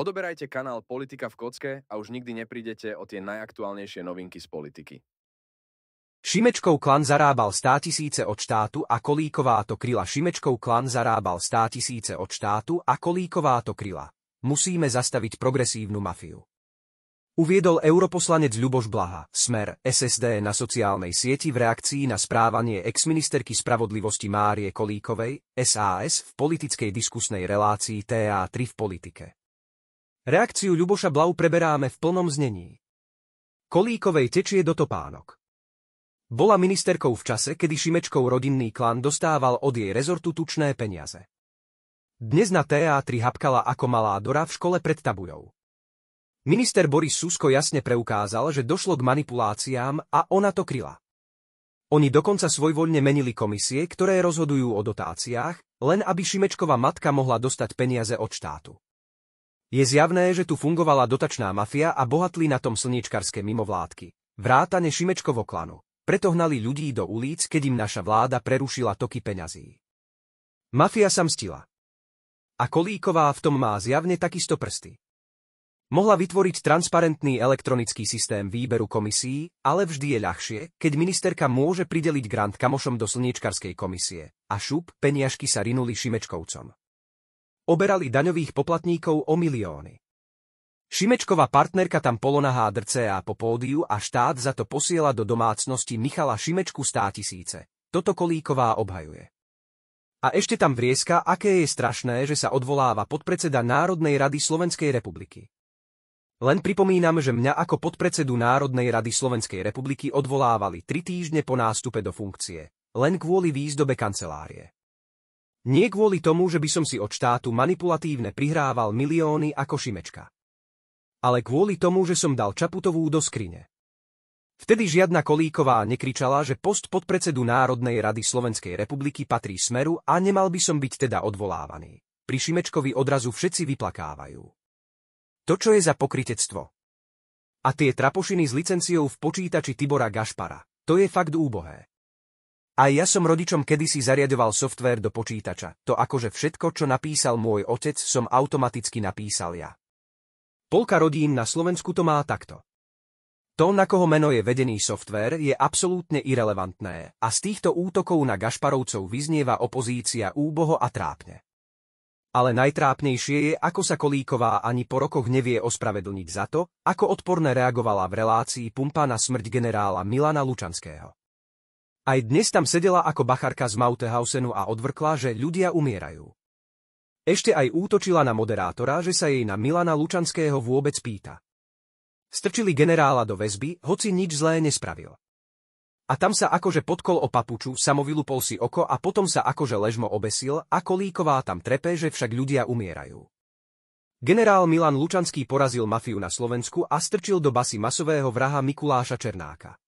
Odoberajte kanál Politika v kocke a už nikdy neprídete o tie najaktuálnejšie novinky z politiky. Šimečkov klan zarábal stá tisíce od štátu a Kolíková to kryla. Šimečkov klan zarábal stá tisíce od štátu a Kolíková to kryla. Musíme zastaviť progresívnu mafiu. Uviedol europoslanec Ľuboš Blaha, Smer, SSD na sociálnej sieti v reakcii na správanie exministerky spravodlivosti Márie Kolíkovej, SAS v politickej diskusnej relácii TA3 v politike. Reakciu Ľuboša Blau preberáme v plnom znení. Kolíkovej tečie do topánok. Bola ministerkou v čase, kedy Šimečkov rodinný klan dostával od jej rezortu tučné peniaze. Dnes na TA3 hapkala ako malá Dora v škole pred tabuľou. Minister Boris Susko jasne preukázal, že došlo k manipuláciám a ona to kryla. Oni dokonca svojvoľne menili komisie, ktoré rozhodujú o dotáciách, len aby Šimečková matka mohla dostať peniaze od štátu. Je zjavné, že tu fungovala dotačná mafia a bohatli na tom slniečkarské mimovládky. Vrátane Šimečkovo klanu. Preto hnali ľudí do ulic, keď im naša vláda prerušila toky peňazí. Mafia sa mstila. A Kolíková v tom má zjavne takisto prsty. Mohla vytvoriť transparentný elektronický systém výberu komisí, ale vždy je ľahšie, keď ministerka môže prideliť grant kamošom do slniečkarskej komisie. A šup, peniažky sa rinuli Šimečkovcom oberali daňových poplatníkov o milióny. Šimečková partnerka tam polonahá drceá po pódiu a štát za to posiela do domácnosti Michala Šimečku stá tisíce. Toto Kolíková obhajuje. A ešte tam vrieska, aké je strašné, že sa odvoláva podpredseda Národnej rady Slovenskej republiky. Len pripomínam, že mňa ako podpredsedu Národnej rady Slovenskej republiky odvolávali tri týždne po nástupe do funkcie, len kvôli výzdobe kancelárie. Nie kvôli tomu, že by som si od štátu manipulatívne prihrával milióny ako Šimečka. Ale kvôli tomu, že som dal Čaputovú do skrine. Vtedy žiadna Kolíková nekričala, že post podpredsedu Národnej rady Slovenskej republiky patrí smeru a nemal by som byť teda odvolávaný. Pri Šimečkovi odrazu všetci vyplakávajú. To, čo je za pokritectvo. A tie trapošiny s licenciou v počítači Tibora Gašpara, to je fakt úbohé. Aj ja som rodičom kedysi zariadoval softvér do počítača, to akože všetko, čo napísal môj otec, som automaticky napísal ja. Polka rodín na Slovensku to má takto. To, na koho meno je vedený softvér, je absolútne irrelevantné a z týchto útokov na Gašparovcov vyznieva opozícia úboho a trápne. Ale najtrápnejšie je, ako sa Kolíková ani po rokoch nevie ospravedlniť za to, ako odporne reagovala v relácii pumpa na smrť generála Milana Lučanského. Aj dnes tam sedela ako bacharka z Mautehausenu a odvrkla, že ľudia umierajú. Ešte aj útočila na moderátora, že sa jej na Milana Lučanského vôbec pýta. Strčili generála do väzby, hoci nič zlé nespravil. A tam sa akože podkol o papuču, samovylupol si oko a potom sa akože ležmo obesil a kolíková tam trepe, že však ľudia umierajú. Generál Milan Lučanský porazil mafiu na Slovensku a strčil do basy masového vraha Mikuláša Černáka.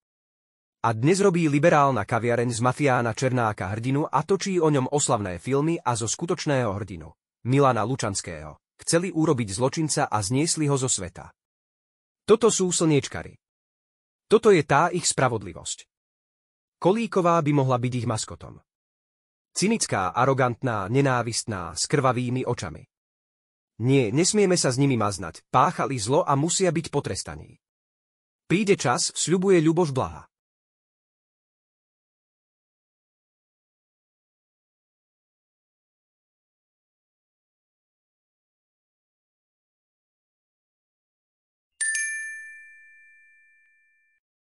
A dnes robí liberálna kaviareň z mafiána Černáka hrdinu a točí o ňom oslavné filmy a zo skutočného hrdinu, Milana Lučanského. Chceli urobiť zločinca a zniesli ho zo sveta. Toto sú slniečkary. Toto je tá ich spravodlivosť. Kolíková by mohla byť ich maskotom. Cynická, arogantná, nenávistná, s krvavými očami. Nie, nesmieme sa s nimi maznať, páchali zlo a musia byť potrestaní. Príde čas, sľubuje Ľuboš Blaha.